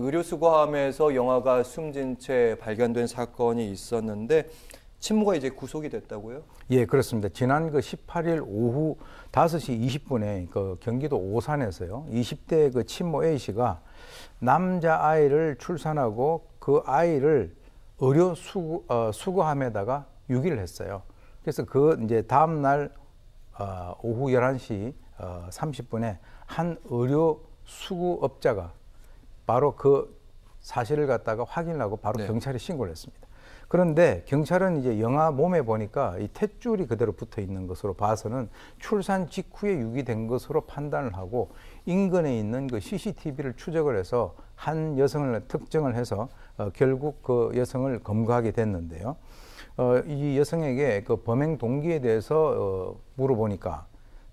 의료수거함에서 영화가 숨진 채 발견된 사건이 있었는데 친모가 이제 구속이 됐다고요? 예, 그렇습니다. 지난 그 18일 오후 5시 20분에 그 경기도 오산에서요. 20대 그 친모 A 씨가 남자 아이를 출산하고 그 아이를 의료 수거, 어, 수거함에다가 유기를 했어요. 그래서 그 이제 다음 날 어, 오후 11시 어, 30분에 한 의료 수거업자가 바로 그 사실을 갖다가 확인하고 바로 네. 경찰에 신고를 했습니다. 그런데 경찰은 이제 영화 몸에 보니까 이 탯줄이 그대로 붙어 있는 것으로 봐서는 출산 직후에 유기된 것으로 판단을 하고 인근에 있는 그 CCTV를 추적을 해서 한 여성을 특정을 해서 어, 결국 그 여성을 검거하게 됐는데요. 어, 이 여성에게 그 범행 동기에 대해서 어, 물어보니까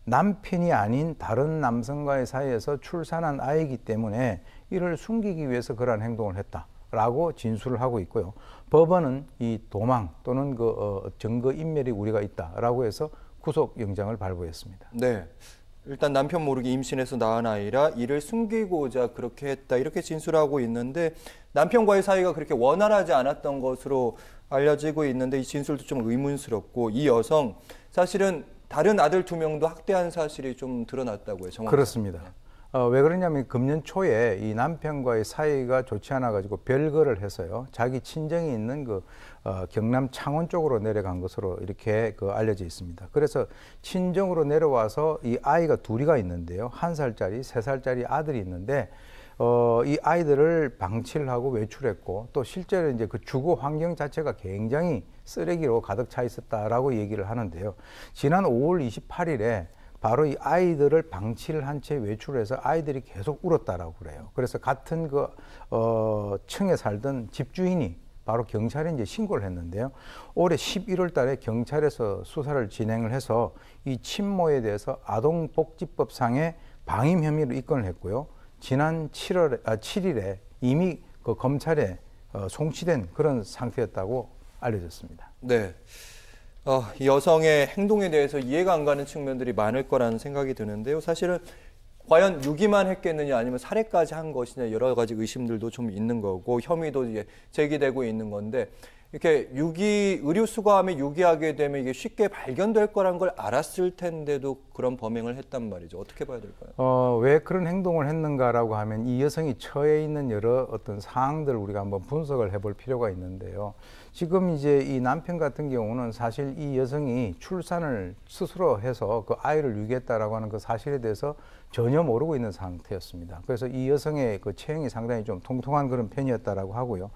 남편이 아닌 다른 남성과의 사이에서 출산한 아이이기 때문에 이를 숨기기 위해서 그러한 행동을 했다라고 진술을 하고 있고요. 법원은 이 도망 또는 그 어, 증거 인멸이 우리가 있다라고 해서 구속 영장을 발부했습니다. 네. 일단 남편 모르게 임신해서 낳은 아이라 이를 숨기고자 그렇게 했다 이렇게 진술하고 있는데 남편과의 사이가 그렇게 원활하지 않았던 것으로 알려지고 있는데 이 진술도 좀 의문스럽고 이 여성 사실은 다른 아들 두 명도 학대한 사실이 좀 드러났다고 요 정확히. 그렇습니다. 네. 어, 왜 그러냐면 금년 초에 이 남편과의 사이가 좋지 않아 가지고 별거를 해서요. 자기 친정이 있는 그 어, 경남 창원 쪽으로 내려간 것으로 이렇게 그 알려져 있습니다. 그래서 친정으로 내려와서 이 아이가 둘이가 있는데요. 한 살짜리, 세 살짜리 아들이 있는데 어, 이 아이들을 방치를 하고 외출했고 또 실제로 이제 그 주거 환경 자체가 굉장히 쓰레기로 가득 차 있었다라고 얘기를 하는데요. 지난 5월 28일에 바로 이 아이들을 방치를 한 채 외출해서 아이들이 계속 울었다라고 그래요. 그래서 같은 그 어, 층에 살던 집주인이 바로 경찰에 이제 신고를 했는데요. 올해 11월 달에 경찰에서 수사를 진행을 해서 이 친모에 대해서 아동복지법상의 방임 혐의로 입건을 했고요. 지난 7월 에 아, 7일에 이미 그 검찰에 어, 송치된 그런 상태였다고 알려졌습니다. 네. 어, 여성의 행동에 대해서 이해가 안 가는 측면들이 많을 거라는 생각이 드는데요. 사실은 과연 유기만 했겠느냐 아니면 살해까지 한 것이냐 여러 가지 의심들도 좀 있는 거고 혐의도 제기되고 있는 건데 이렇게 유기 의류 수거함에 유기하게 되면 이게 쉽게 발견될 거란 걸 알았을 텐데도 그런 범행을 했단 말이죠. 어떻게 봐야 될까요? 어, 왜 그런 행동을 했는가라고 하면 이 여성이 처해 있는 여러 어떤 사항들 을 우리가 한번 분석을 해볼 필요가 있는데요. 지금 이제 이 남편 같은 경우는 사실 이 여성이 출산을 스스로 해서 그 아이를 유기했다라고 하는 그 사실에 대해서 전혀 모르고 있는 상태였습니다. 그래서 이 여성의 그 체형이 상당히 좀 통통한 그런 편이었다라고 하고요.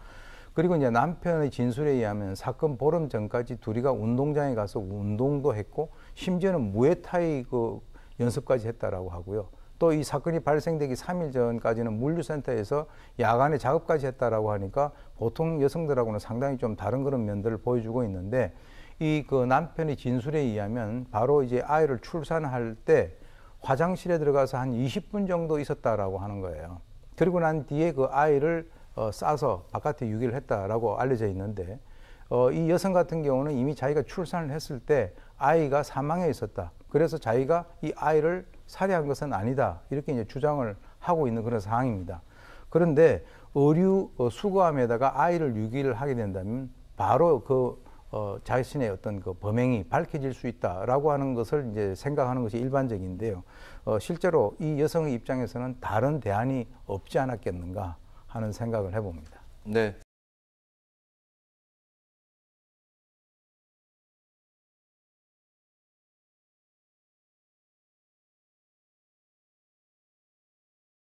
그리고 이제 남편의 진술에 의하면 사건 보름 전까지 둘이가 운동장에 가서 운동도 했고 심지어는 무에타이 그 연습까지 했다라고 하고요. 또 이 사건이 발생되기 3일 전까지는 물류센터에서 야간에 작업까지 했다라고 하니까 보통 여성들하고는 상당히 좀 다른 그런 면들을 보여주고 있는데 이 그 남편의 진술에 의하면 바로 이제 아이를 출산할 때 화장실에 들어가서 한 20분 정도 있었다라고 하는 거예요. 그리고 난 뒤에 그 아이를 어, 싸서 바깥에 유기를 했다라고 알려져 있는데 어, 이 여성 같은 경우는 이미 자기가 출산을 했을 때 아이가 사망해 있었다. 그래서 자기가 이 아이를 살해한 것은 아니다. 이렇게 이제 주장을 하고 있는 그런 상황입니다. 그런데 의류 어, 수거함에다가 아이를 유기를 하게 된다면 바로 그 어, 자신의 어떤 그 범행이 밝혀질 수 있다라고 하는 것을 이제 생각하는 것이 일반적인데요. 어, 실제로 이 여성의 입장에서는 다른 대안이 없지 않았겠는가. 하는 생각을 해봅니다. 네.